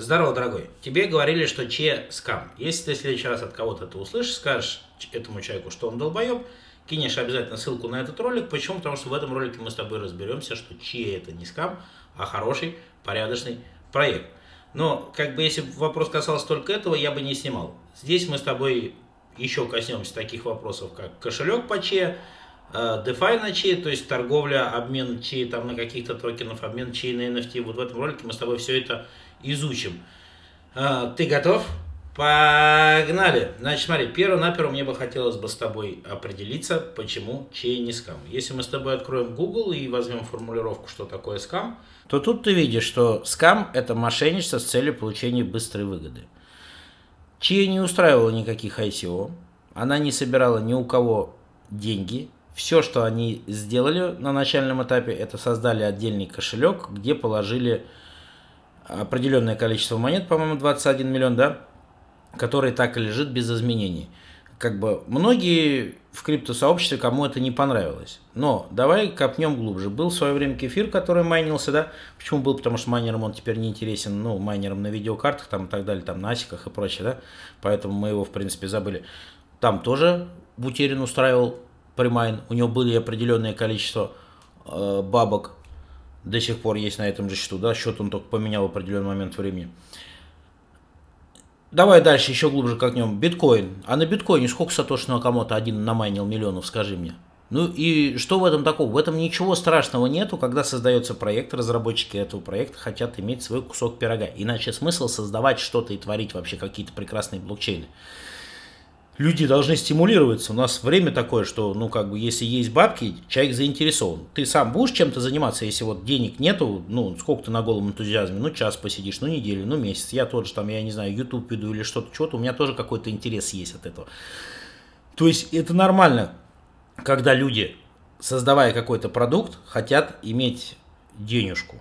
Здорово, дорогой. Тебе говорили, что Че скам. Если ты в следующий раз от кого-то это услышишь, скажешь этому человеку, что он долбоеб, кинешь обязательно ссылку на этот ролик. Почему? Потому что в этом ролике мы с тобой разберемся, что Че это не скам, а хороший, порядочный проект. Но, как бы, если вопрос касался только этого, я бы не снимал. Здесь мы с тобой еще коснемся таких вопросов, как кошелек по Че, э, DeFi на чьи, то есть торговля, обмен чьи там на каких-то токенов, обмен чьи на NFT. Вот в этом ролике мы с тобой все это изучим. А, ты готов? Погнали! Значит, смотри, перво-наперво мне бы хотелось бы с тобой определиться, почему чей не скам. Если мы с тобой откроем Google и возьмем формулировку, что такое скам, то тут ты видишь, что скам – это мошенничество с целью получения быстрой выгоды. Чей не устраивала никаких ICO, она не собирала ни у кого деньги. Все, что они сделали на начальном этапе, это создали отдельный кошелек, где положили определенное количество монет, по-моему, 21 миллион, да, который так и лежит без изменений. Как бы многие в криптосообществе, кому это не понравилось. Но давай копнем глубже. Был в свое время кефир, который майнился, да? Почему был? Потому что майнерам он теперь не интересен, ну, майнерам на видеокартах там и так далее, там на асиках и прочее, да? Поэтому мы его, в принципе, забыли. Там тоже Бутерин устраивал примайн, у него были определенное количество э, бабок, до сих пор есть на этом же счету, да, счет он только поменял в определенный момент времени. Давай дальше еще глубже как нем. Биткоин. А на биткоине сколько Сатоши Накамото один намайнил миллионов, скажи мне? Ну и что в этом такого? В этом ничего страшного нету, когда создается проект, разработчики этого проекта хотят иметь свой кусок пирога. Иначе смысл создавать что-то и творить вообще какие-то прекрасные блокчейны люди должны стимулироваться. У нас время такое, что, ну, как бы, если есть бабки, человек заинтересован. Ты сам будешь чем-то заниматься, если вот денег нету, ну, сколько ты на голом энтузиазме, ну, час посидишь, ну, неделю, ну, месяц. Я тоже там, я не знаю, YouTube веду или что-то, что-то, у меня тоже какой-то интерес есть от этого. То есть это нормально, когда люди, создавая какой-то продукт, хотят иметь денежку.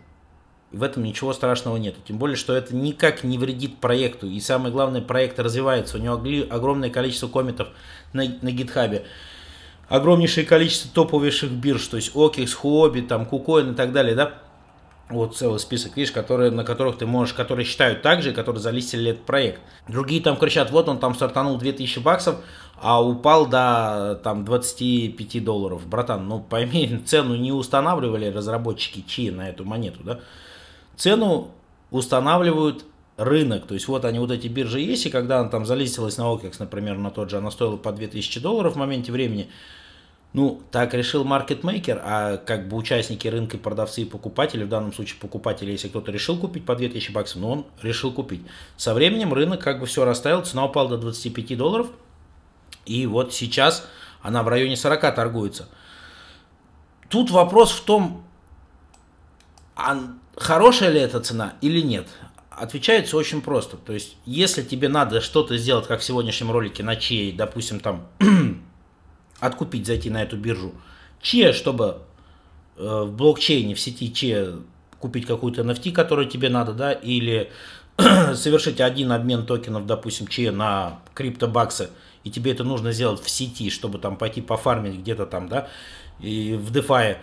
В этом ничего страшного нету. Тем более, что это никак не вредит проекту. И самое главное, проект развивается. У него огромное количество комментов на, на гитхабе. Огромнейшее количество топовейших бирж. То есть Окикс, Хуоби, там, Кукоин и так далее, да? Вот целый список, видишь, которые, на которых ты можешь, которые считают так же, которые залистили этот проект. Другие там кричат, вот он там стартанул 2000 баксов, а упал до там 25 долларов. Братан, ну пойми, цену не устанавливали разработчики чьи на эту монету, да? цену устанавливают рынок. То есть вот они, вот эти биржи есть, и когда она там залистилась на OKEX, например, на тот же, она стоила по 2000 долларов в моменте времени, ну, так решил маркетмейкер, а как бы участники рынка, продавцы и покупатели, в данном случае покупатели, если кто-то решил купить по 2000 баксов, но ну, он решил купить. Со временем рынок как бы все расставил, цена упала до 25 долларов, и вот сейчас она в районе 40 торгуется. Тут вопрос в том, а хорошая ли эта цена или нет? Отвечается очень просто. То есть, если тебе надо что-то сделать, как в сегодняшнем ролике на чьей, допустим, там, откупить, зайти на эту биржу, че, чтобы э, в блокчейне, в сети че купить какую-то NFT, которую тебе надо, да, или совершить один обмен токенов, допустим, че на криптобаксы, и тебе это нужно сделать в сети, чтобы там пойти пофармить где-то там, да, и в DeFi,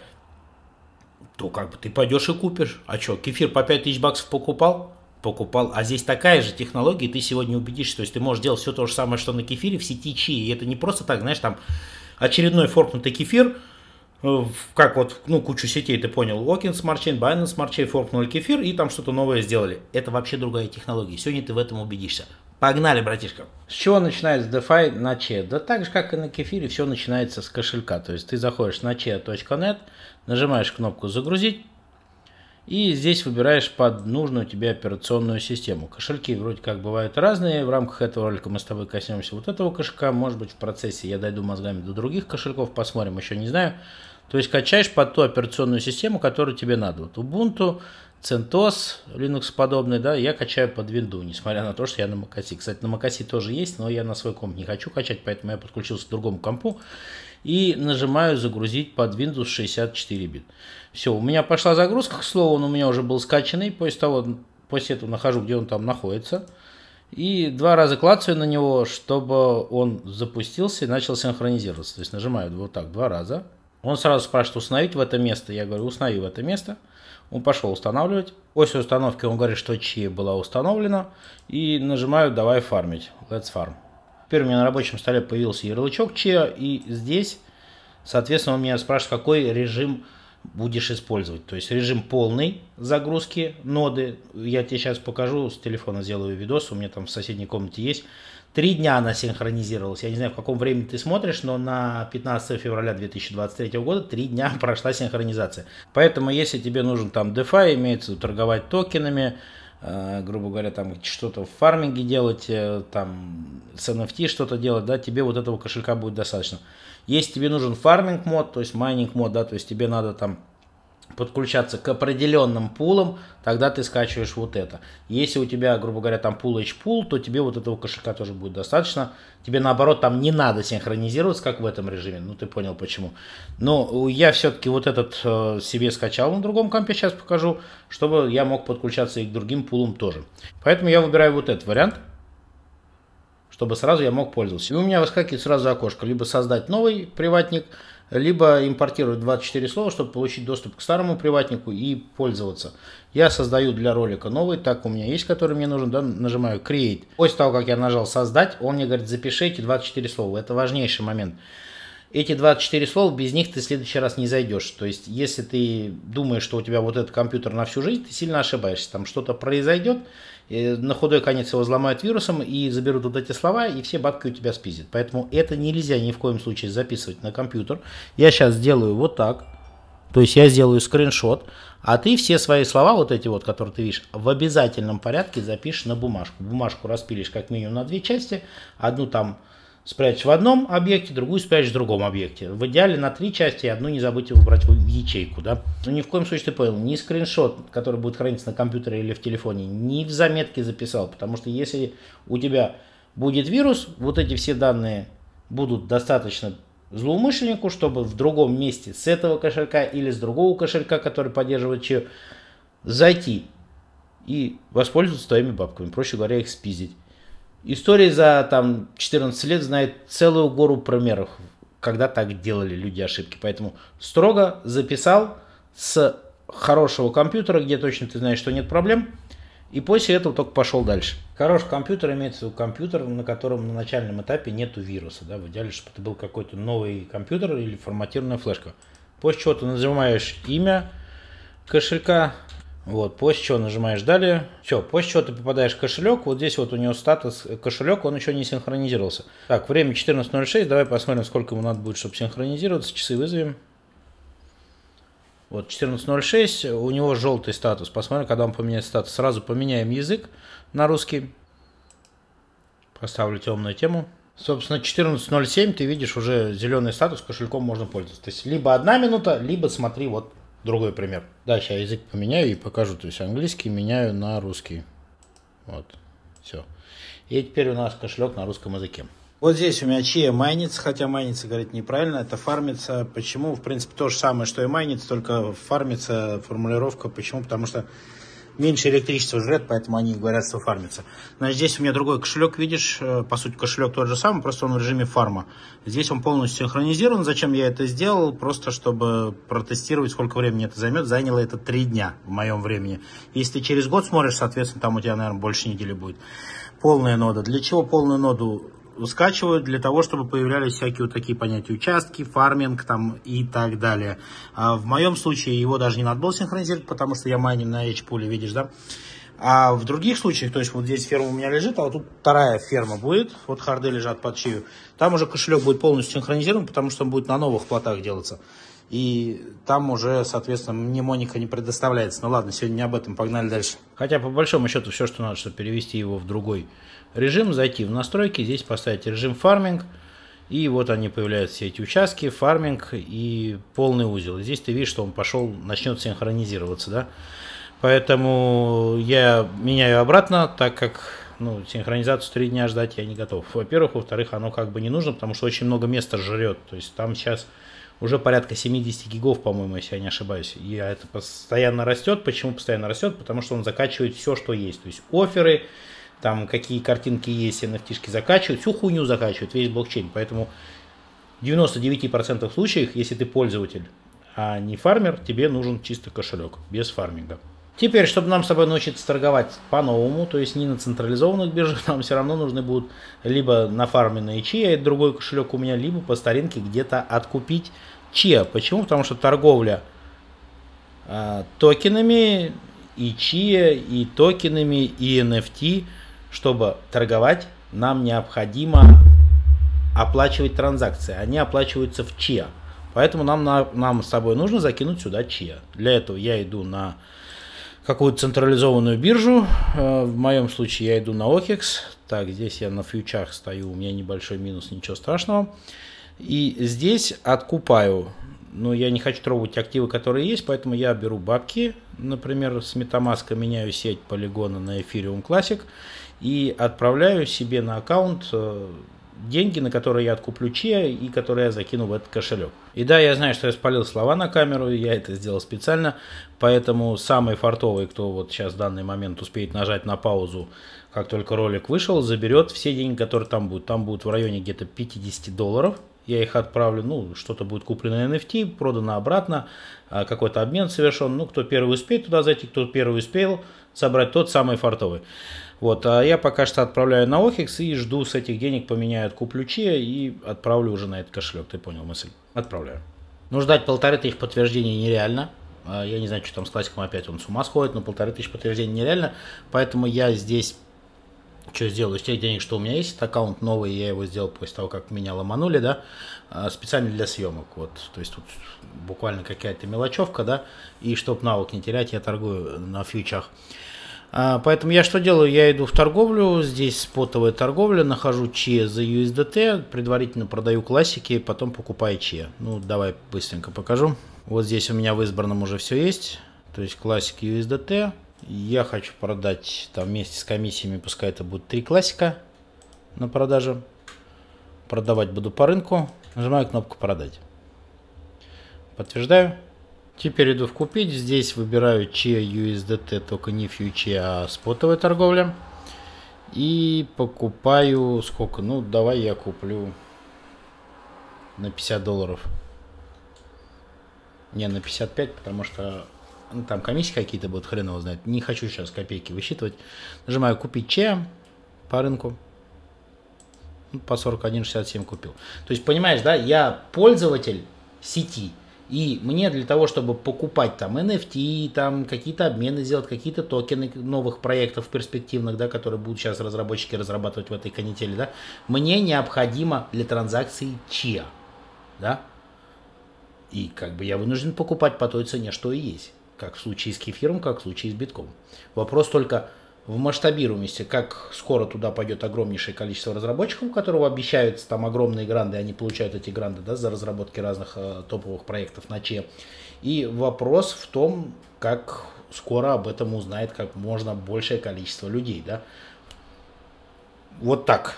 то как бы ты пойдешь и купишь. А что, кефир по 5000 баксов покупал? Покупал. А здесь такая же технология, и ты сегодня убедишься. То есть ты можешь делать все то же самое, что на кефире в сети чи. И это не просто так, знаешь, там очередной форкнутый кефир, э, как вот, ну, кучу сетей, ты понял, Локин смарчейн, Binance смарчейн, форкнули кефир и там что-то новое сделали. Это вообще другая технология. Сегодня ты в этом убедишься. Погнали, братишка. С чего начинается DeFi на Че? Да так же, как и на кефире, все начинается с кошелька. То есть ты заходишь на che.net, Нажимаешь кнопку «Загрузить» и здесь выбираешь под нужную тебе операционную систему. Кошельки вроде как бывают разные. В рамках этого ролика мы с тобой коснемся вот этого кошелька. Может быть в процессе я дойду мозгами до других кошельков, посмотрим, еще не знаю. То есть качаешь под ту операционную систему, которую тебе надо. Вот Ubuntu, CentOS, Linux подобный, да, я качаю под Windows, несмотря на то, что я на MacOS. Кстати, на MacOS тоже есть, но я на свой комп не хочу качать, поэтому я подключился к другому компу и нажимаю загрузить под Windows 64 бит. Все, у меня пошла загрузка, к слову, он у меня уже был скачанный, после того, после этого нахожу, где он там находится. И два раза клацаю на него, чтобы он запустился и начал синхронизироваться. То есть нажимаю вот так два раза. Он сразу спрашивает установить в это место. Я говорю, установи в это место. Он пошел устанавливать. После установки он говорит, что чья была установлена. И нажимаю давай фармить. Let's farm. Теперь у меня на рабочем столе появился ярлычок Чео, и здесь, соответственно, он меня спрашивает, какой режим будешь использовать. То есть режим полной загрузки ноды. Я тебе сейчас покажу, с телефона сделаю видос, у меня там в соседней комнате есть. Три дня она синхронизировалась. Я не знаю, в каком времени ты смотришь, но на 15 февраля 2023 года три дня прошла синхронизация. Поэтому, если тебе нужен там DeFi, имеется торговать токенами, Э, грубо говоря, там что-то в фарминге делать, э, там с NFT что-то делать, да, тебе вот этого кошелька будет достаточно. Если тебе нужен фарминг мод, то есть майнинг мод, да, то есть тебе надо там подключаться к определенным пулам, тогда ты скачиваешь вот это. Если у тебя, грубо говоря, там пул H-пул, то тебе вот этого кошелька тоже будет достаточно. Тебе, наоборот, там не надо синхронизироваться, как в этом режиме. Ну, ты понял, почему. Но я все-таки вот этот э, себе скачал на другом компе, сейчас покажу, чтобы я мог подключаться и к другим пулам тоже. Поэтому я выбираю вот этот вариант чтобы сразу я мог пользоваться. И у меня выскакивает сразу окошко. Либо создать новый приватник, либо импортировать 24 слова, чтобы получить доступ к старому приватнику и пользоваться. Я создаю для ролика новый, так у меня есть, который мне нужен, да, нажимаю Create. После того, как я нажал Создать, он мне говорит, запиши эти 24 слова, это важнейший момент. Эти 24 слова, без них ты в следующий раз не зайдешь. То есть, если ты думаешь, что у тебя вот этот компьютер на всю жизнь, ты сильно ошибаешься. Там что-то произойдет, на худой конец его взломают вирусом и заберут вот эти слова, и все бабки у тебя спиздят. Поэтому это нельзя ни в коем случае записывать на компьютер. Я сейчас сделаю вот так. То есть я сделаю скриншот, а ты все свои слова, вот эти вот, которые ты видишь, в обязательном порядке запишешь на бумажку. Бумажку распилишь как минимум на две части. Одну там Спрячь в одном объекте, другую спрячь в другом объекте. В идеале на три части, и одну не забудьте выбрать в ячейку. Да? Но ну, ни в коем случае ты понял, ни скриншот, который будет храниться на компьютере или в телефоне, ни в заметке записал, потому что если у тебя будет вирус, вот эти все данные будут достаточно злоумышленнику, чтобы в другом месте с этого кошелька или с другого кошелька, который поддерживает чью, зайти и воспользоваться твоими бабками. Проще говоря, их спиздить. История за там, 14 лет знает целую гору примеров, когда так делали люди ошибки. Поэтому строго записал с хорошего компьютера, где точно ты знаешь, что нет проблем, и после этого только пошел дальше. Хороший компьютер имеется в виду компьютер, на котором на начальном этапе нету вируса. Да? В идеале, чтобы это был какой-то новый компьютер или форматированная флешка. После чего ты нажимаешь имя кошелька, вот, после чего нажимаешь далее. Все, после чего ты попадаешь в кошелек. Вот здесь вот у него статус э, кошелек, он еще не синхронизировался. Так, время 14.06. Давай посмотрим, сколько ему надо будет, чтобы синхронизироваться. Часы вызовем. Вот 14.06, у него желтый статус. Посмотрим, когда он поменяет статус. Сразу поменяем язык на русский. Поставлю темную тему. Собственно, 14.07 ты видишь уже зеленый статус, кошельком можно пользоваться. То есть либо одна минута, либо смотри вот Другой пример. Да, сейчас язык поменяю и покажу. То есть английский меняю на русский. Вот, все. И теперь у нас кошелек на русском языке. Вот здесь у меня чья майнится, хотя майнится, говорит, неправильно, это фармится. Почему? В принципе, то же самое, что и майнится, только фармится формулировка. Почему? Потому что меньше электричества жрет, поэтому они, говорят, что фармится. Значит, здесь у меня другой кошелек, видишь, э, по сути кошелек тот же самый, просто он в режиме фарма. Здесь он полностью синхронизирован. Зачем я это сделал? Просто чтобы протестировать, сколько времени это займет. Заняло это три дня в моем времени. Если ты через год смотришь, соответственно, там у тебя, наверное, больше недели будет. Полная нода. Для чего полную ноду скачивают для того, чтобы появлялись всякие вот такие понятия участки, фарминг там и так далее. А в моем случае его даже не надо было синхронизировать, потому что я майним на H-пуле, видишь, да? А в других случаях, то есть вот здесь ферма у меня лежит, а вот тут вторая ферма будет, вот харды лежат под чью, там уже кошелек будет полностью синхронизирован, потому что он будет на новых платах делаться. И там уже, соответственно, мне мнемоника не предоставляется. Ну ладно, сегодня не об этом, погнали дальше. Хотя, по большому счету, все, что надо, чтобы перевести его в другой режим, зайти в настройки, здесь поставить режим фарминг, и вот они появляются все эти участки, фарминг и полный узел. здесь ты видишь, что он пошел, начнет синхронизироваться, да. Поэтому я меняю обратно, так как ну, синхронизацию 3 дня ждать я не готов. Во-первых, во-вторых, оно как бы не нужно, потому что очень много места жрет. То есть там сейчас уже порядка 70 гигов, по-моему, если я не ошибаюсь. И это постоянно растет. Почему постоянно растет? Потому что он закачивает все, что есть. То есть оферы, там какие картинки есть, nft закачивают, всю хуйню закачивают, весь блокчейн. Поэтому в 99% случаев, если ты пользователь, а не фармер, тебе нужен чисто кошелек, без фарминга. Теперь, чтобы нам с тобой научиться торговать по-новому, то есть не на централизованных биржах, нам все равно нужны будут либо на фарме нафарменные чья, и а другой кошелек у меня, либо по старинке где-то откупить че. Почему? Потому что торговля э, токенами и чья, и токенами, и NFT – чтобы торговать, нам необходимо оплачивать транзакции. Они оплачиваются в ЧИА. Поэтому нам, на, нам с собой нужно закинуть сюда ЧИА. Для этого я иду на какую-то централизованную биржу. Э, в моем случае я иду на OKEX. Так, здесь я на фьючах стою, у меня небольшой минус, ничего страшного. И здесь откупаю но я не хочу трогать активы, которые есть, поэтому я беру бабки, например, с Metamask меняю сеть полигона на Ethereum Classic и отправляю себе на аккаунт э, деньги, на которые я откуплю че и которые я закину в этот кошелек. И да, я знаю, что я спалил слова на камеру, я это сделал специально, поэтому самый фартовый, кто вот сейчас в данный момент успеет нажать на паузу, как только ролик вышел, заберет все деньги, которые там будут. Там будут в районе где-то 50 долларов, я их отправлю, ну, что-то будет куплено NFT, продано обратно, а, какой-то обмен совершен, ну, кто первый успеет туда зайти, кто первый успел собрать, тот самый фартовый. Вот, а я пока что отправляю на OKEX и жду с этих денег поменяют, куплю че и отправлю уже на этот кошелек, ты понял мысль? Отправляю. Ну, ждать полторы тысячи подтверждений нереально, а, я не знаю, что там с классиком опять, он с ума сходит, но полторы тысячи подтверждений нереально, поэтому я здесь что сделал из тех денег, что у меня есть. Аккаунт новый, я его сделал после того, как меня ломанули, да, а, специально для съемок. Вот, то есть тут буквально какая-то мелочевка, да, и чтобы навык не терять, я торгую на фьючах. А, поэтому я что делаю? Я иду в торговлю, здесь спотовая торговля, нахожу че за USDT, предварительно продаю классики, потом покупаю че. Ну, давай быстренько покажу. Вот здесь у меня в избранном уже все есть, то есть классики USDT, я хочу продать там вместе с комиссиями, пускай это будет три классика на продаже. Продавать буду по рынку. Нажимаю кнопку «Продать». Подтверждаю. Теперь иду в «Купить». Здесь выбираю че USDT, только не фьючи, а спотовая торговля. И покупаю сколько? Ну, давай я куплю на 50 долларов. Не, на 55, потому что ну, там комиссии какие-то будут, хрен его знает. Не хочу сейчас копейки высчитывать. Нажимаю купить че по рынку. Ну, по 41.67 купил. То есть, понимаешь, да, я пользователь сети. И мне для того, чтобы покупать там NFT, там какие-то обмены сделать, какие-то токены новых проектов перспективных, да, которые будут сейчас разработчики разрабатывать в этой канители, да, мне необходимо для транзакции ЧИА, да, и как бы я вынужден покупать по той цене, что и есть как в случае с кефиром, как в случае с битком. Вопрос только в масштабируемости, как скоро туда пойдет огромнейшее количество разработчиков, у которого обещаются там огромные гранды, они получают эти гранды да, за разработки разных э, топовых проектов на ЧЕ. И вопрос в том, как скоро об этом узнает как можно большее количество людей. Да? Вот так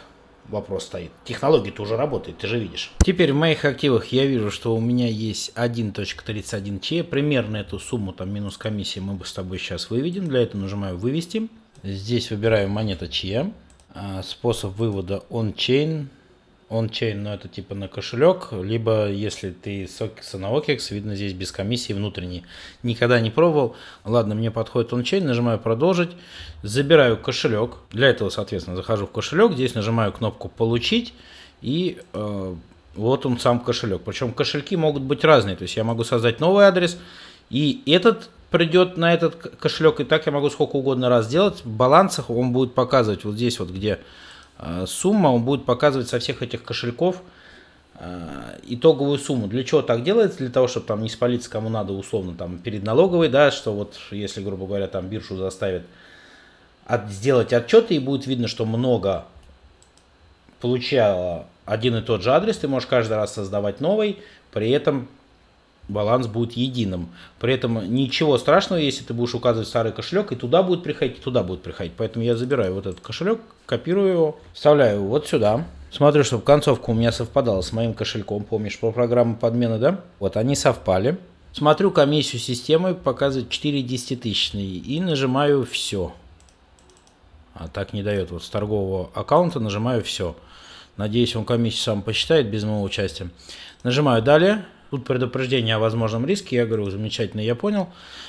вопрос стоит. Технология-то уже работает, ты же видишь. Теперь в моих активах я вижу, что у меня есть 131 че. Примерно эту сумму, там минус комиссии, мы бы с тобой сейчас выведем. Для этого нажимаю «Вывести». Здесь выбираю монета Че. А, способ вывода on-chain он ончейн, но ну, это типа на кошелек, либо если ты с OKEX, видно здесь без комиссии внутренний. Никогда не пробовал. Ладно, мне подходит он ончейн, нажимаю продолжить, забираю кошелек. Для этого, соответственно, захожу в кошелек, здесь нажимаю кнопку получить и э, вот он сам кошелек. Причем кошельки могут быть разные, то есть я могу создать новый адрес и этот придет на этот кошелек, и так я могу сколько угодно раз делать. В балансах он будет показывать вот здесь вот, где а, сумма, он будет показывать со всех этих кошельков а, итоговую сумму. Для чего так делается? Для того, чтобы там не спалиться кому надо, условно, там перед налоговой, да, что вот если, грубо говоря, там биржу заставят от, сделать отчеты, и будет видно, что много получала один и тот же адрес, ты можешь каждый раз создавать новый, при этом баланс будет единым. При этом ничего страшного, если ты будешь указывать старый кошелек, и туда будет приходить, и туда будет приходить. Поэтому я забираю вот этот кошелек, копирую его, вставляю его вот сюда. Смотрю, чтобы концовка у меня совпадала с моим кошельком. Помнишь про программу подмены, да? Вот они совпали. Смотрю комиссию системы, показывает 4 десятитысячные и нажимаю «Все». А так не дает. Вот с торгового аккаунта нажимаю «Все». Надеюсь, он комиссию сам посчитает без моего участия. Нажимаю «Далее». Тут предупреждение о возможном риске. Я говорю, замечательно, я понял.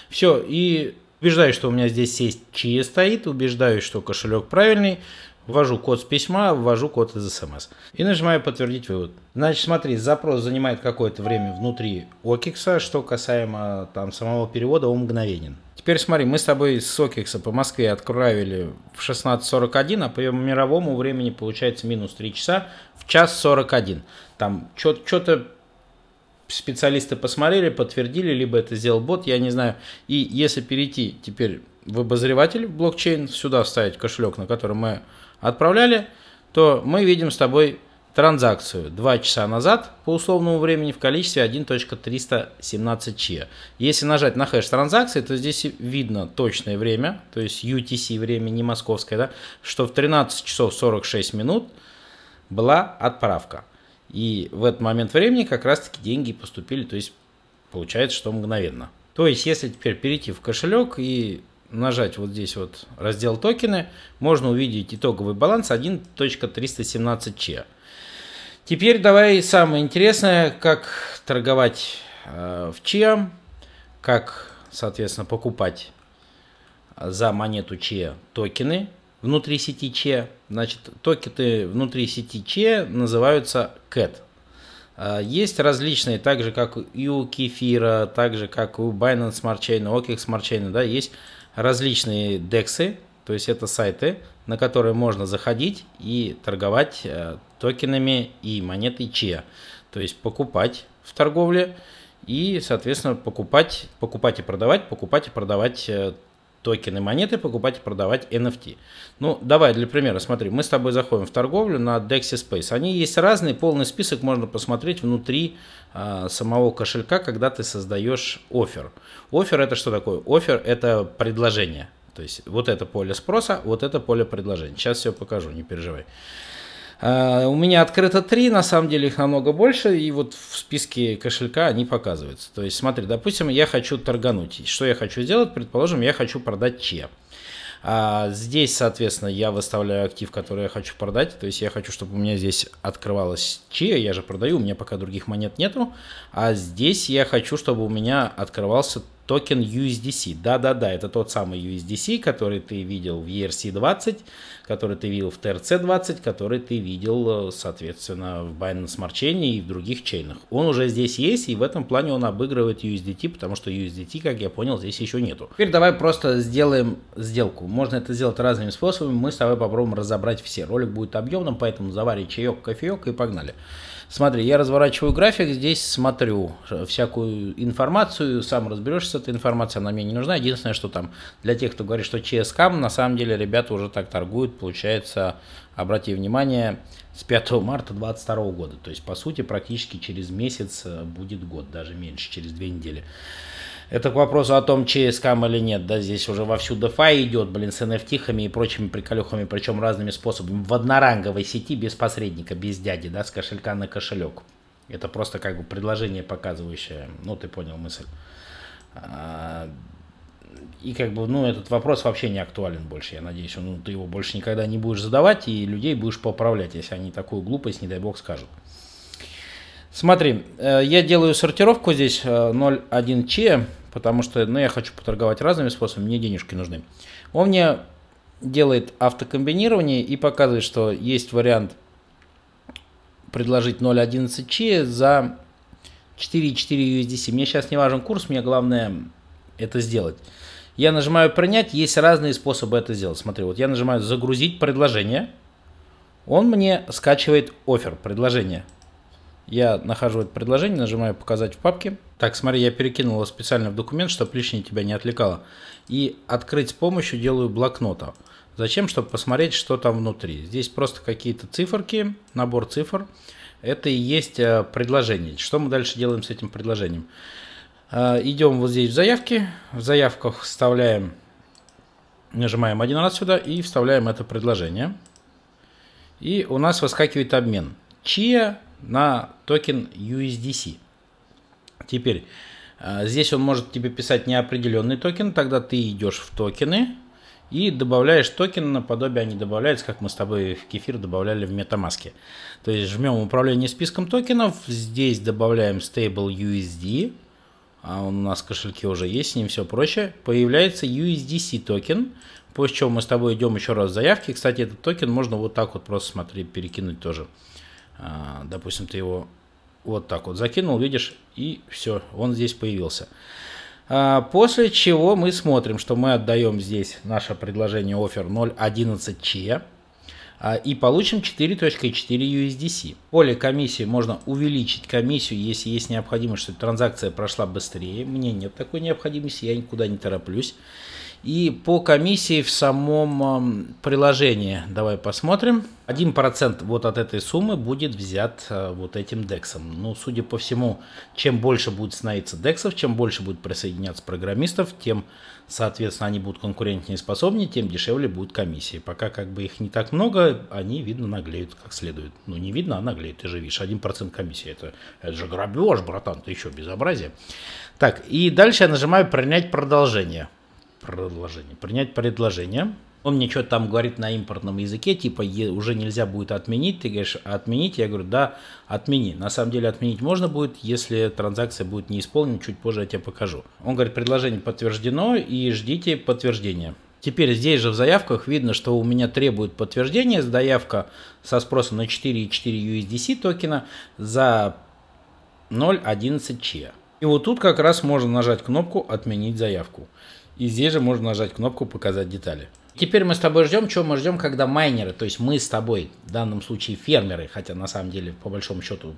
Все, и убеждаюсь, что у меня здесь есть чьи стоит, убеждаюсь, что кошелек правильный, ввожу код с письма, ввожу код из смс. И нажимаю подтвердить вывод. Значит, смотри, запрос занимает какое-то время внутри Окикса, что касаемо там самого перевода, он мгновенен. Теперь смотри, мы с тобой с Окикса по Москве отправили в 16.41, а по мировому времени получается минус 3 часа в час 41. Там что-то специалисты посмотрели, подтвердили, либо это сделал бот, я не знаю. И если перейти теперь в обозреватель в блокчейн, сюда вставить кошелек, на который мы отправляли, то мы видим с тобой транзакцию 2 часа назад по условному времени в количестве 1.317ч. Если нажать на хэш транзакции, то здесь видно точное время, то есть UTC время, не московское, да, что в 13 часов 46 минут была отправка. И в этот момент времени как раз-таки деньги поступили, то есть получается, что мгновенно. То есть, если теперь перейти в кошелек и нажать вот здесь вот раздел токены, можно увидеть итоговый баланс 1317 че. Теперь давай самое интересное, как торговать э, в че, как, соответственно, покупать за монету че токены внутри сети Че. Значит, токеты внутри сети Че называются CAT. А, есть различные, так же как и у Кефира, так же как и у Binance Smart Chain, у OKEX Smart Chain, да, есть различные дексы, то есть это сайты, на которые можно заходить и торговать э, токенами и монетой Че. То есть покупать в торговле и, соответственно, покупать, покупать и продавать, покупать и продавать э, токены монеты, покупать и продавать NFT. Ну, давай для примера, смотри, мы с тобой заходим в торговлю на Dexy Space. Они есть разные, полный список можно посмотреть внутри а, самого кошелька, когда ты создаешь офер. Офер это что такое? Офер это предложение. То есть вот это поле спроса, вот это поле предложения. Сейчас все покажу, не переживай. Э, у меня открыто три, на самом деле их намного больше, и вот в списке кошелька они показываются. То есть, смотри, допустим, я хочу торгануть. Что я хочу сделать? Предположим, я хочу продать че. А здесь, соответственно, я выставляю актив, который я хочу продать. То есть я хочу, чтобы у меня здесь открывалась че, Я же продаю, у меня пока других монет нету. А здесь я хочу, чтобы у меня открывался токен USDC. Да-да-да, это тот самый USDC, который ты видел в ERC20, который ты видел в TRC20, который ты видел, э, соответственно, в Binance Smart Chain и в других чейнах. Он уже здесь есть, и в этом плане он обыгрывает USDT, потому что USDT, как я понял, здесь еще нету. Теперь давай просто сделаем сделку. Можно это сделать разными способами, мы с тобой попробуем разобрать все. Ролик будет объемным, поэтому завари чаек, кофеек и погнали. Смотри, я разворачиваю график, здесь смотрю всякую информацию, сам разберешься с этой информацией, она мне не нужна. Единственное, что там для тех, кто говорит, что ЧСК, на самом деле ребята уже так торгуют, получается, обрати внимание, с 5 марта 2022 года. То есть, по сути, практически через месяц э, будет год, даже меньше, через две недели. Это к вопросу о том, через скам или нет. Да, здесь уже вовсю DeFi а идет, блин, с nft и прочими приколюхами, причем разными способами. В одноранговой сети без посредника, без дяди, да, с кошелька на кошелек. Это просто как бы предложение показывающее. Ну, ты понял мысль. А, и как бы, ну, этот вопрос вообще не актуален больше, я надеюсь. Ну, ты его больше никогда не будешь задавать, и людей будешь поправлять, если они такую глупость, не дай бог, скажут. Смотри, э, я делаю сортировку здесь 0,1 э, че, потому что ну, я хочу поторговать разными способами, мне денежки нужны. Он мне делает автокомбинирование и показывает, что есть вариант предложить 0.11 че за 4.4 USDC. Мне сейчас не важен курс, мне главное это сделать. Я нажимаю принять, есть разные способы это сделать. Смотри, вот я нажимаю загрузить предложение, он мне скачивает офер, предложение. Я нахожу это предложение, нажимаю «Показать в папке». Так, смотри, я перекинул его специально в документ, чтобы лишнее тебя не отвлекало. И «Открыть с помощью» делаю блокнота. Зачем? Чтобы посмотреть, что там внутри. Здесь просто какие-то циферки, набор цифр. Это и есть э, предложение. Что мы дальше делаем с этим предложением? Э, идем вот здесь в заявки. В заявках вставляем, нажимаем один раз сюда и вставляем это предложение. И у нас выскакивает обмен. Чья на токен USDC. Теперь, э, здесь он может тебе писать неопределенный токен, тогда ты идешь в токены и добавляешь токен наподобие они добавляются, как мы с тобой в кефир добавляли в метамаске. То есть жмем управление списком токенов, здесь добавляем stable USD, а он у нас в кошельке уже есть, с ним все проще. Появляется USDC токен, после чего мы с тобой идем еще раз в заявки. Кстати, этот токен можно вот так вот просто смотри, перекинуть тоже. А, допустим, ты его вот так вот закинул, видишь, и все, он здесь появился. А, после чего мы смотрим, что мы отдаем здесь наше предложение offer 0.11c а, и получим 4.4 USDC. В поле комиссии можно увеличить комиссию, если есть необходимость, чтобы транзакция прошла быстрее. Мне нет такой необходимости, я никуда не тороплюсь. И по комиссии в самом приложении давай посмотрим. 1% вот от этой суммы будет взят э, вот этим дексом. Ну, судя по всему, чем больше будет становиться дексов, чем больше будет присоединяться программистов, тем, соответственно, они будут конкурентнее способнее, тем дешевле будут комиссии. Пока как бы их не так много, они, видно, наглеют как следует. Ну, не видно, а наглеют, ты же видишь. 1% комиссии, это, это же грабеж, братан, это еще безобразие. Так, и дальше я нажимаю «Принять продолжение» предложение. Принять предложение. Он мне что-то там говорит на импортном языке, типа уже нельзя будет отменить. Ты говоришь, отменить? Я говорю, да, отмени. На самом деле отменить можно будет, если транзакция будет не исполнена. Чуть позже я тебе покажу. Он говорит, предложение подтверждено и ждите подтверждения. Теперь здесь же в заявках видно, что у меня требует подтверждения заявка со спросом на 4,4 USDC токена за 0.11 че. И вот тут как раз можно нажать кнопку «Отменить заявку». И здесь же можно нажать кнопку «Показать детали». Теперь мы с тобой ждем, чего мы ждем, когда майнеры, то есть мы с тобой, в данном случае фермеры, хотя на самом деле, по большому счету,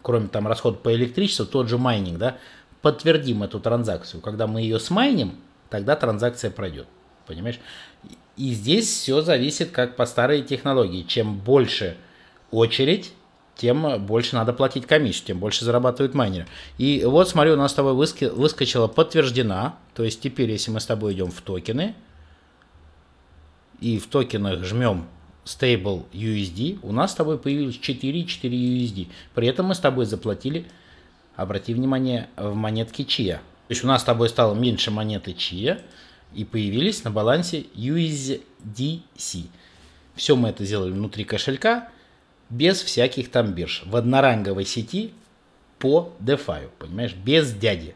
кроме там расхода по электричеству, тот же майнинг, да, подтвердим эту транзакцию. Когда мы ее смайним, тогда транзакция пройдет, понимаешь? И здесь все зависит как по старой технологии. Чем больше очередь, тем больше надо платить комиссию, тем больше зарабатывают майнеры. И вот, смотрю, у нас с тобой выскочила подтверждена. То есть теперь, если мы с тобой идем в токены, и в токенах жмем Stable USD, у нас с тобой появилось 4,4 USD. При этом мы с тобой заплатили, обрати внимание, в монетке Chia. То есть у нас с тобой стало меньше монеты Chia, и появились на балансе USDC. Все мы это сделали внутри кошелька, без всяких там бирж, в одноранговой сети по DeFi, понимаешь, без дяди.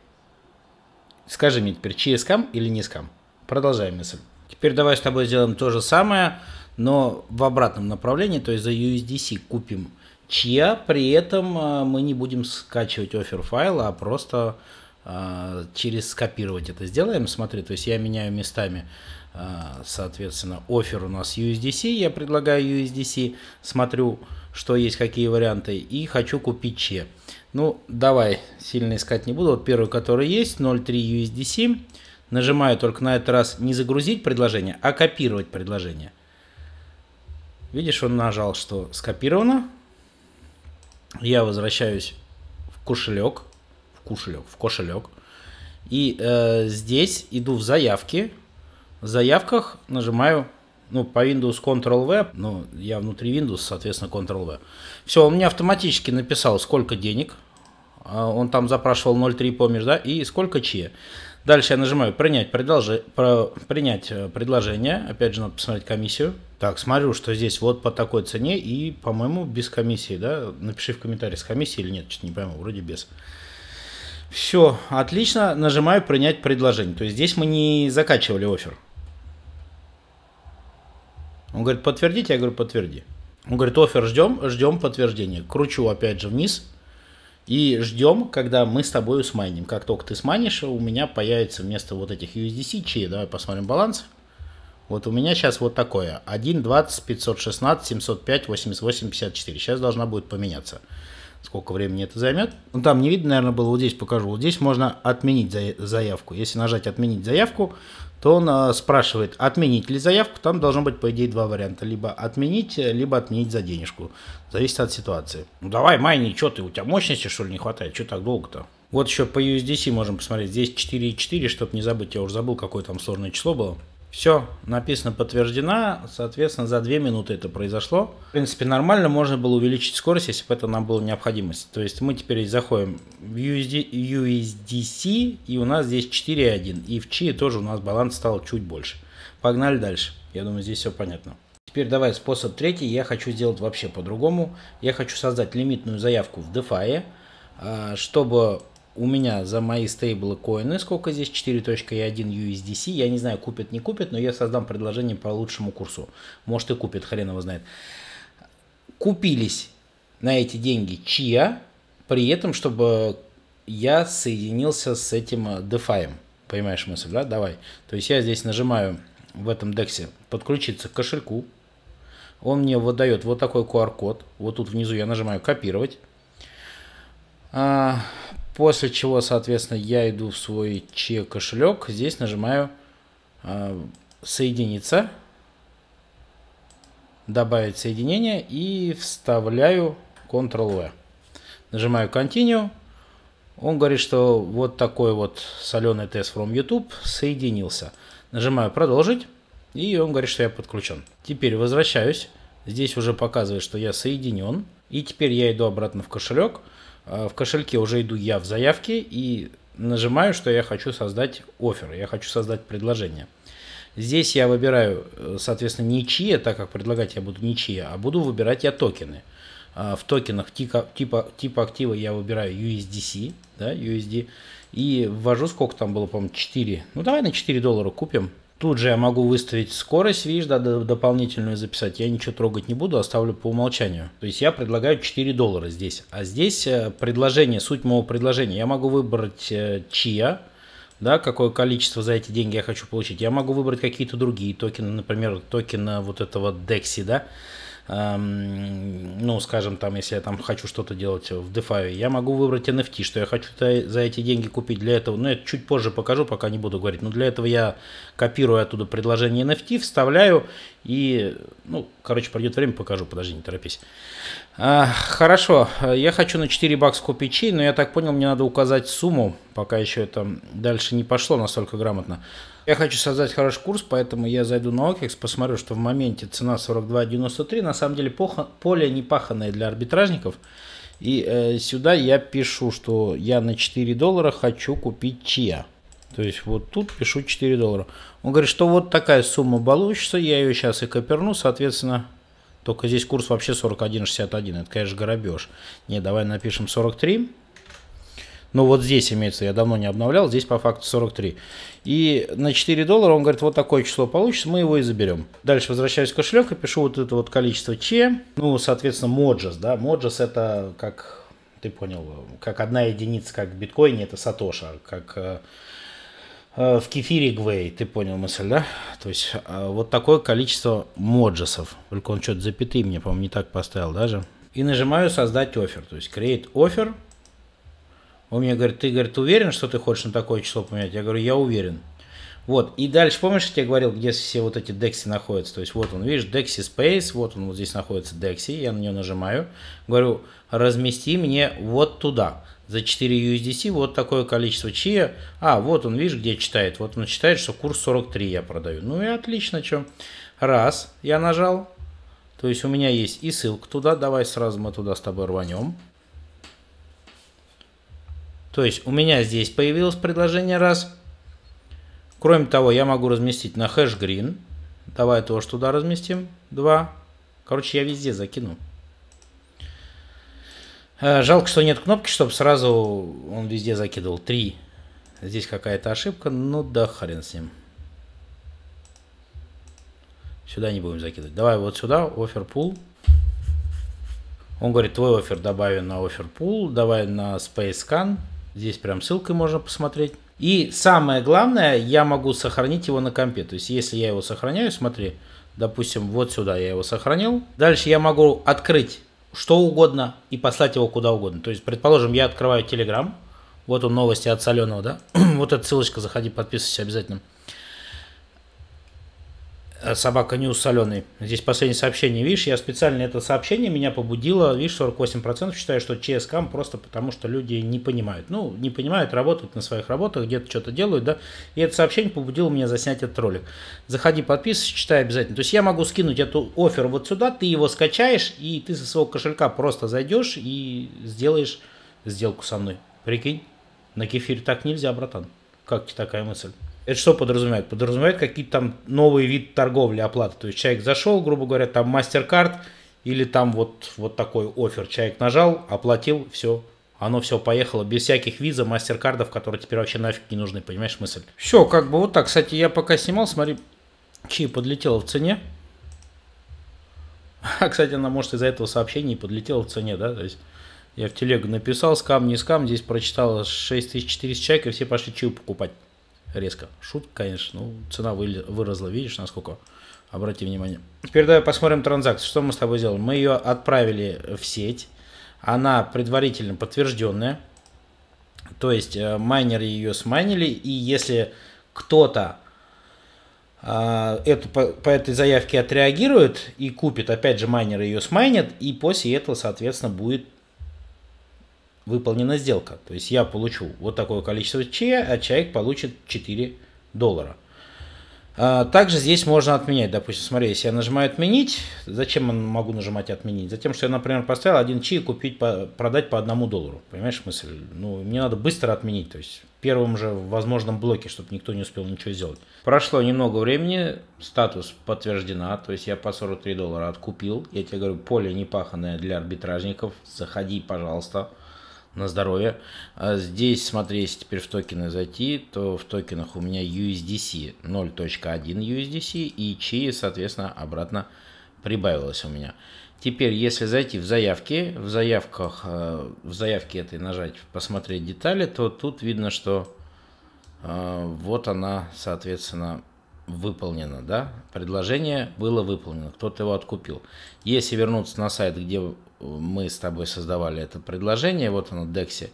Скажи мне теперь, через скам или не скам? Продолжай мысль. Теперь давай с тобой сделаем то же самое, но в обратном направлении, то есть за USDC купим чья, при этом а, мы не будем скачивать офер файла, а просто а, через скопировать это сделаем. Смотри, то есть я меняю местами, а, соответственно, офер у нас USDC, я предлагаю USDC, смотрю, что есть, какие варианты, и хочу купить че. Ну, давай, сильно искать не буду. Вот первый, который есть, 0.3 USDC. Нажимаю только на этот раз не загрузить предложение, а копировать предложение. Видишь, он нажал, что скопировано. Я возвращаюсь в кошелек. В кошелек, в кошелек. И э, здесь иду в заявки. В заявках нажимаю ну, по Windows Ctrl-V, ну, я внутри Windows, соответственно, Ctrl-V. Все, он мне автоматически написал, сколько денег, а, он там запрашивал 0,3 помощь, да, и сколько чье. Дальше я нажимаю принять, предложи, про, принять э, предложение, опять же, надо посмотреть комиссию. Так, смотрю, что здесь вот по такой цене и, по-моему, без комиссии, да, напиши в комментарии, с комиссией или нет, что-то не пойму, вроде без. Все, отлично, нажимаю принять предложение, то есть здесь мы не закачивали офер. Он говорит, подтвердите, я говорю, подтверди. Он говорит, офер ждем, ждем подтверждения. Кручу опять же вниз и ждем, когда мы с тобой усманим. Как только ты смайнишь, у меня появится вместо вот этих USDC, чьи, давай посмотрим баланс. Вот у меня сейчас вот такое. 1, 20, 516, 705, 88, 54. Сейчас должна будет поменяться. Сколько времени это займет? Ну, там не видно, наверное, было. Вот здесь покажу. Вот здесь можно отменить заявку. Если нажать «Отменить заявку», то он а, спрашивает, отменить ли заявку, там должно быть, по идее, два варианта. Либо отменить, э, либо отменить за денежку. Зависит от ситуации. Ну давай, Майни, что ты, у тебя мощности, что ли, не хватает? Что так долго-то? Вот еще по USDC можем посмотреть. Здесь 4,4, чтобы не забыть, я уже забыл, какое там сложное число было. Все, написано подтверждено. соответственно, за 2 минуты это произошло. В принципе, нормально, можно было увеличить скорость, если бы это нам было необходимость. То есть мы теперь заходим в USD, USDC, и у нас здесь 4.1, и в Чи тоже у нас баланс стал чуть больше. Погнали дальше, я думаю, здесь все понятно. Теперь давай способ третий, я хочу сделать вообще по-другому. Я хочу создать лимитную заявку в DeFi, а, чтобы у меня за мои стейблы коины, сколько здесь, 4.1 USDC, я не знаю, купит не купит, но я создам предложение по лучшему курсу. Может и купит, хрен его знает. Купились на эти деньги чья, при этом, чтобы я соединился с этим э, DeFi. Понимаешь мысль, да? Давай. То есть я здесь нажимаю в этом дексе подключиться к кошельку. Он мне выдает вот такой QR-код. Вот тут внизу я нажимаю копировать. А, После чего, соответственно, я иду в свой чек кошелек. Здесь нажимаю э, соединиться, добавить соединение и вставляю Ctrl-V. Нажимаю Continue. Он говорит, что вот такой вот соленый тест from YouTube соединился. Нажимаю продолжить. И он говорит, что я подключен. Теперь возвращаюсь. Здесь уже показывает, что я соединен. И теперь я иду обратно в кошелек. А, в кошельке уже иду я в заявке и нажимаю, что я хочу создать офер, я хочу создать предложение. Здесь я выбираю, э, соответственно, ничьи, так как предлагать я буду ничьи, а буду выбирать я токены. А, в токенах типа, типа, типа актива я выбираю USDC, да, USD, и ввожу, сколько там было, по-моему, 4, ну давай на 4 доллара купим, Тут же я могу выставить скорость, видишь, да, дополнительную записать. Я ничего трогать не буду, оставлю по умолчанию. То есть я предлагаю 4 доллара здесь. А здесь э, предложение, суть моего предложения. Я могу выбрать э, чья, да, какое количество за эти деньги я хочу получить. Я могу выбрать какие-то другие токены, например, токена вот этого DEXI, да, Эм, ну, скажем, там, если я там хочу что-то делать в DeFi, я могу выбрать NFT, что я хочу за эти деньги купить для этого. Но я чуть позже покажу, пока не буду говорить. Но для этого я копирую оттуда предложение NFT, вставляю и, ну, короче, пройдет время, покажу. Подожди, не торопись. А, хорошо, я хочу на 4 бакса купить чей, но я так понял, мне надо указать сумму, пока еще это дальше не пошло настолько грамотно. Я хочу создать хороший курс, поэтому я зайду на OKEX, посмотрю, что в моменте цена 42.93. На самом деле похо, поле не паханное для арбитражников. И э, сюда я пишу, что я на 4 доллара хочу купить чья. То есть вот тут пишу 4 доллара. Он говорит, что вот такая сумма получится, я ее сейчас и коперну, соответственно, только здесь курс вообще 41.61, это, конечно, грабеж. Не, давай напишем 43. Ну, вот здесь имеется, я давно не обновлял, здесь по факту 43. И на 4 доллара он говорит, вот такое число получится, мы его и заберем. Дальше возвращаюсь в кошелек и пишу вот это вот количество Че. Ну, соответственно, Моджес, да, Моджес это как, ты понял, как одна единица, как в биткоине, это Сатоша, как э, э, в кефире Гвей, ты понял мысль, да? То есть э, вот такое количество моджесов. Только он что-то запятые мне, по-моему, не так поставил даже. И нажимаю создать офер, то есть create offer. Он мне говорит, ты, говорит, уверен, что ты хочешь на такое число поменять? Я говорю, я уверен. Вот, и дальше, помнишь, я тебе говорил, где все вот эти декси находятся? То есть вот он, видишь, декси Space, вот он вот здесь находится декси, я на нее нажимаю. Говорю, размести мне вот туда. За 4 USDC вот такое количество чия. А, вот он, видишь, где читает. Вот он читает, что курс 43 я продаю. Ну и отлично, чем. Раз, я нажал. То есть у меня есть и ссылка туда. Давай сразу мы туда с тобой рванем. То есть у меня здесь появилось предложение раз. Кроме того, я могу разместить на хэш green. Давай тоже туда разместим. Два. Короче, я везде закину. Э, жалко, что нет кнопки, чтобы сразу он везде закидывал. Три. Здесь какая-то ошибка. Ну да хрен с ним. Сюда не будем закидывать. Давай вот сюда, офер пул. Он говорит, твой офер добавим на офер пул, давай на space scan. Здесь прям ссылкой можно посмотреть. И самое главное, я могу сохранить его на компе. То есть, если я его сохраняю, смотри, допустим, вот сюда я его сохранил. Дальше я могу открыть что угодно и послать его куда угодно. То есть, предположим, я открываю Telegram. Вот он новости от Соленого, да? вот эта ссылочка, заходи, подписывайся обязательно. Э, собака Ньюс соленый. Здесь последнее сообщение. Видишь, я специально это сообщение меня побудило. Видишь, 48% считаю, что ЧС просто потому, что люди не понимают. Ну, не понимают, работают на своих работах, где-то что-то делают, да. И это сообщение побудило меня заснять этот ролик. Заходи, подписывайся, читай обязательно. То есть я могу скинуть эту офер вот сюда, ты его скачаешь, и ты со своего кошелька просто зайдешь и сделаешь сделку со мной. Прикинь, на кефир так нельзя, братан. Как тебе такая мысль? Это что подразумевает? Подразумевает какие-то там новые вид торговли, оплаты. То есть человек зашел, грубо говоря, там MasterCard или там вот, вот такой офер. Человек нажал, оплатил, все, оно все поехало без всяких виза, мастер-кардов, которые теперь вообще нафиг не нужны, понимаешь мысль? Все, как бы вот так. Кстати, я пока снимал, смотри, чьи подлетело в цене. А, кстати, она, может, из-за этого сообщения и подлетела в цене, да? То есть я в телегу написал, скам, не скам, здесь прочитала 6400 человек, и все пошли чью покупать резко. Шутка, конечно, ну, цена выросла, видишь, насколько? Обрати внимание. Теперь давай посмотрим транзакцию. Что мы с тобой сделали? Мы ее отправили в сеть. Она предварительно подтвержденная. То есть э, майнеры ее смайнили. И если кто-то э, эту, по, по этой заявке отреагирует и купит, опять же майнеры ее смайнят. И после этого, соответственно, будет выполнена сделка. То есть я получу вот такое количество Ч, а человек получит 4 доллара. А, также здесь можно отменять. Допустим, смотри, если я нажимаю «Отменить», зачем я могу нажимать «Отменить»? Затем, что я, например, поставил один чи и купить, продать по одному доллару. Понимаешь мысль? Ну, мне надо быстро отменить, то есть в первом же возможном блоке, чтобы никто не успел ничего сделать. Прошло немного времени, статус подтверждена, то есть я по 43 доллара откупил. Я тебе говорю, поле непаханное для арбитражников, заходи, пожалуйста на здоровье. А здесь, смотри, если теперь в токены зайти, то в токенах у меня USDC 0.1 USDC и Чи, соответственно, обратно прибавилось у меня. Теперь, если зайти в заявки, в заявках, э, в заявке этой нажать «Посмотреть детали», то тут видно, что э, вот она, соответственно, выполнено, да, предложение было выполнено, кто-то его откупил. Если вернуться на сайт, где э, мы с тобой создавали это предложение, вот оно, Дексе,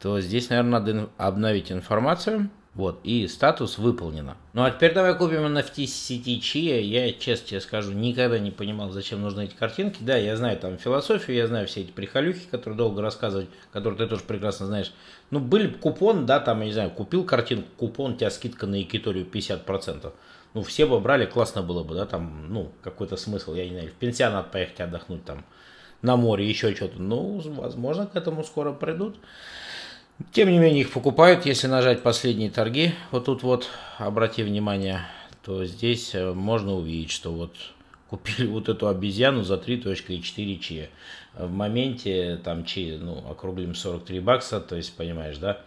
то здесь, наверное, надо обновить информацию, вот, и статус выполнено. Ну а теперь давай купим NFT сети Chia. Я, честно тебе скажу, никогда не понимал, зачем нужны эти картинки. Да, я знаю там философию, я знаю все эти прихолюхи, которые долго рассказывать, которые ты тоже прекрасно знаешь. Ну, были купон, да, там, я не знаю, купил картинку, купон, у тебя скидка на Якиторию 50%. Ну, все бы брали, классно было бы, да, там, ну, какой-то смысл, я не знаю, в пенсионат поехать отдохнуть там, на море, еще что-то. Ну, возможно, к этому скоро придут. Тем не менее, их покупают. Если нажать последние торги, вот тут вот, обрати внимание, то здесь э, можно увидеть, что вот купили вот эту обезьяну за 3.4 че. В моменте там че, ну, округлим 43 бакса, то есть, понимаешь, да?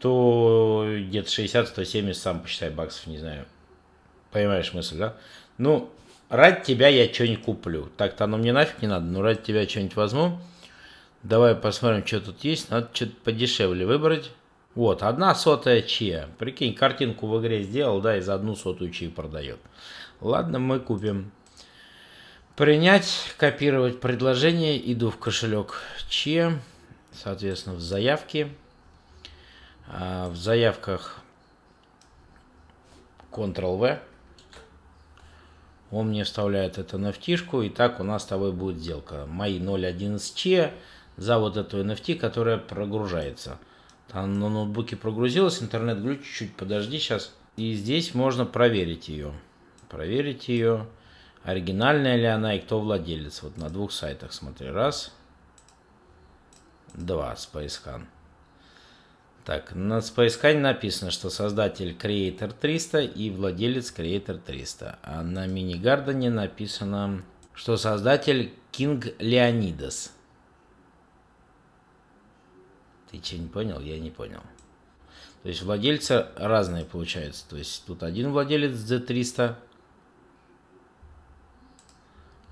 100, где-то 60-170, сам посчитай, баксов, не знаю. Понимаешь мысль, да? Ну, ради тебя я что-нибудь куплю. Так-то оно мне нафиг не надо, но ради тебя что-нибудь возьму. Давай посмотрим, что тут есть. Надо что-то подешевле выбрать. Вот, одна сотая чья. Прикинь, картинку в игре сделал, да, и за одну сотую чьи продает. Ладно, мы купим. Принять, копировать предложение, иду в кошелек Че, соответственно, в заявки. А, в заявках Ctrl-V. Он мне вставляет это nft и так у нас с тобой будет сделка. Мои 0.11 Че за вот эту NFT, которая прогружается. Там на ноутбуке прогрузилась, интернет глючит, чуть подожди сейчас. И здесь можно проверить ее проверить ее, оригинальная ли она и кто владелец. Вот на двух сайтах смотри. Раз, два, SpaceCan. Так, на SpaceCan написано, что создатель Creator 300 и владелец Creator 300. А на мини-гардене написано, что создатель King Leonidas. Ты что, не понял? Я не понял. То есть владельцы разные получаются. То есть тут один владелец Z300,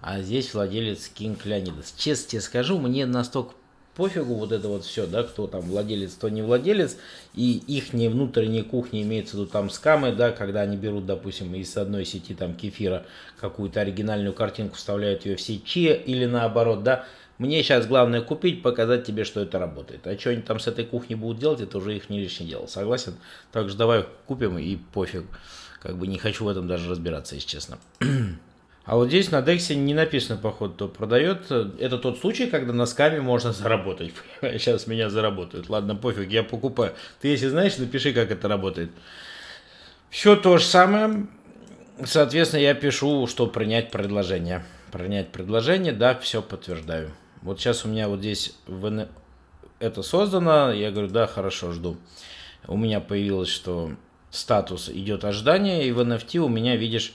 а здесь владелец Кинг Леонидас. Честно тебе скажу, мне настолько пофигу вот это вот все, да, кто там владелец, кто не владелец, и их не внутренние кухни имеются тут там скамы, да, когда они берут, допустим, из одной сети там кефира какую-то оригинальную картинку, вставляют ее в сечи или наоборот, да, мне сейчас главное купить, показать тебе, что это работает. А что они там с этой кухней будут делать, это уже их не лишнее дело, согласен? Так же давай купим и пофиг. Как бы не хочу в этом даже разбираться, если честно. А вот здесь на Дексе не написано, походу, кто продает. Это тот случай, когда носками можно заработать. Сейчас меня заработают. Ладно, пофиг, я покупаю. Ты если знаешь, напиши, как это работает. Все то же самое. Соответственно, я пишу, что принять предложение. Принять предложение, да, все подтверждаю. Вот сейчас у меня вот здесь это создано. Я говорю, да, хорошо, жду. У меня появилось, что статус идет ожидание, и в NFT у меня, видишь,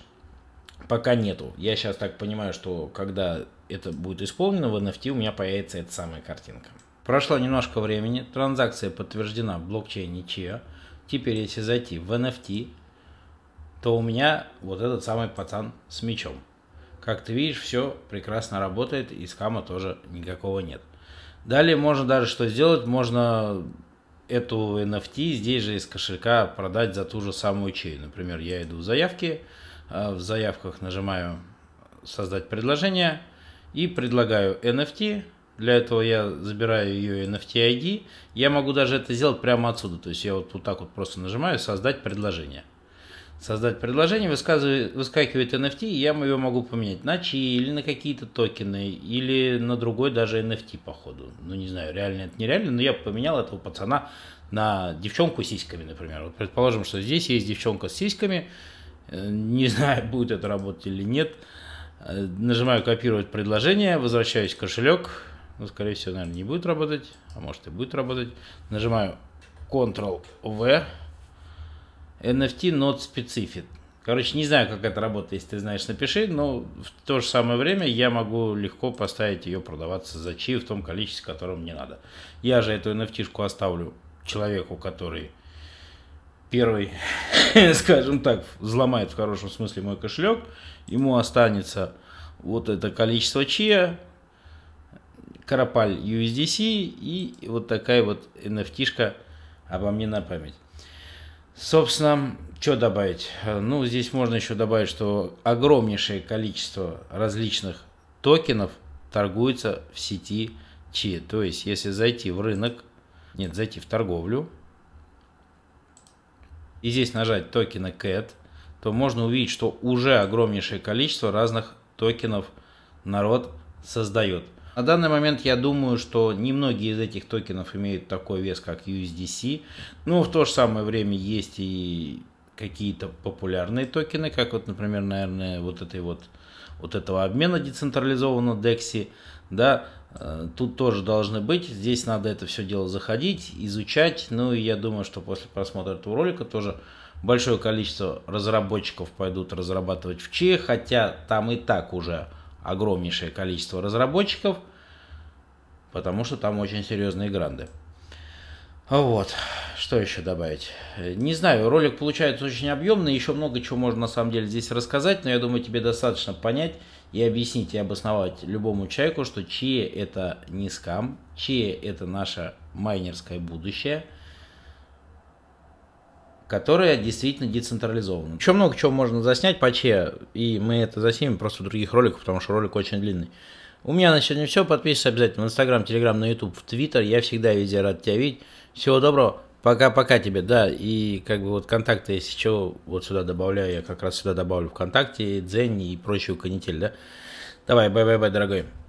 Пока нету. Я сейчас так понимаю, что когда это будет исполнено, в NFT у меня появится эта самая картинка. Прошло немножко времени, транзакция подтверждена в блокчейне Chia. Теперь если зайти в NFT, то у меня вот этот самый пацан с мечом. Как ты видишь, все прекрасно работает и скама тоже никакого нет. Далее можно даже что сделать, можно эту NFT здесь же из кошелька продать за ту же самую чей. Например, я иду в заявки, Э, в заявках нажимаю создать предложение и предлагаю NFT. Для этого я забираю ее NFT ID. Я могу даже это сделать прямо отсюда. То есть я вот, вот так вот просто нажимаю создать предложение. Создать предложение, выскакивает NFT, и я ее могу поменять на чи или на какие-то токены, или на другой даже NFT, походу. Ну, не знаю, реально это нереально, но я поменял этого пацана на девчонку с сиськами, например. Вот предположим, что здесь есть девчонка с сиськами, Э, не знаю, будет это работать или нет. Э, нажимаю копировать предложение, возвращаюсь в кошелек. Ну, скорее всего, наверное, не будет работать, а может и будет работать. Нажимаю Ctrl-V. NFT not specific. Короче, не знаю, как это работает, если ты знаешь, напиши, но в то же самое время я могу легко поставить ее продаваться за чи в том количестве, которое мне надо. Я же эту nft шку оставлю человеку, который первый, скажем так, взломает в хорошем смысле мой кошелек, ему останется вот это количество чия, карапаль USDC и вот такая вот nft обо мне на память. Собственно, что добавить? Ну, здесь можно еще добавить, что огромнейшее количество различных токенов торгуется в сети Чи. То есть, если зайти в рынок, нет, зайти в торговлю, и здесь нажать токена CAT, то можно увидеть, что уже огромнейшее количество разных токенов народ создает. На данный момент я думаю, что немногие из этих токенов имеют такой вес, как USDC. Но ну, в то же самое время есть и какие-то популярные токены, как вот, например, наверное, вот этой вот вот этого обмена децентрализованного DEXI да, э, тут тоже должны быть. Здесь надо это все дело заходить, изучать. Ну и я думаю, что после просмотра этого ролика тоже большое количество разработчиков пойдут разрабатывать в Чи, хотя там и так уже огромнейшее количество разработчиков, потому что там очень серьезные гранды. Вот, что еще добавить? Э, не знаю, ролик получается очень объемный, еще много чего можно на самом деле здесь рассказать, но я думаю, тебе достаточно понять и объяснить и обосновать любому человеку, что чье это не скам, чье это наше майнерское будущее, которое действительно децентрализовано. Еще много чего можно заснять по че, и мы это заснимем просто в других роликах, потому что ролик очень длинный. У меня на сегодня все. Подписывайся обязательно в Инстаграм, Телеграм, на Ютуб, в Твиттер. Я всегда везде рад тебя видеть. Всего доброго. Пока-пока тебе, да. И как бы вот контакты, если что, вот сюда добавляю, я как раз сюда добавлю ВКонтакте, Дзень и прочую канитель, да. Давай, бай-бай-бай, дорогой.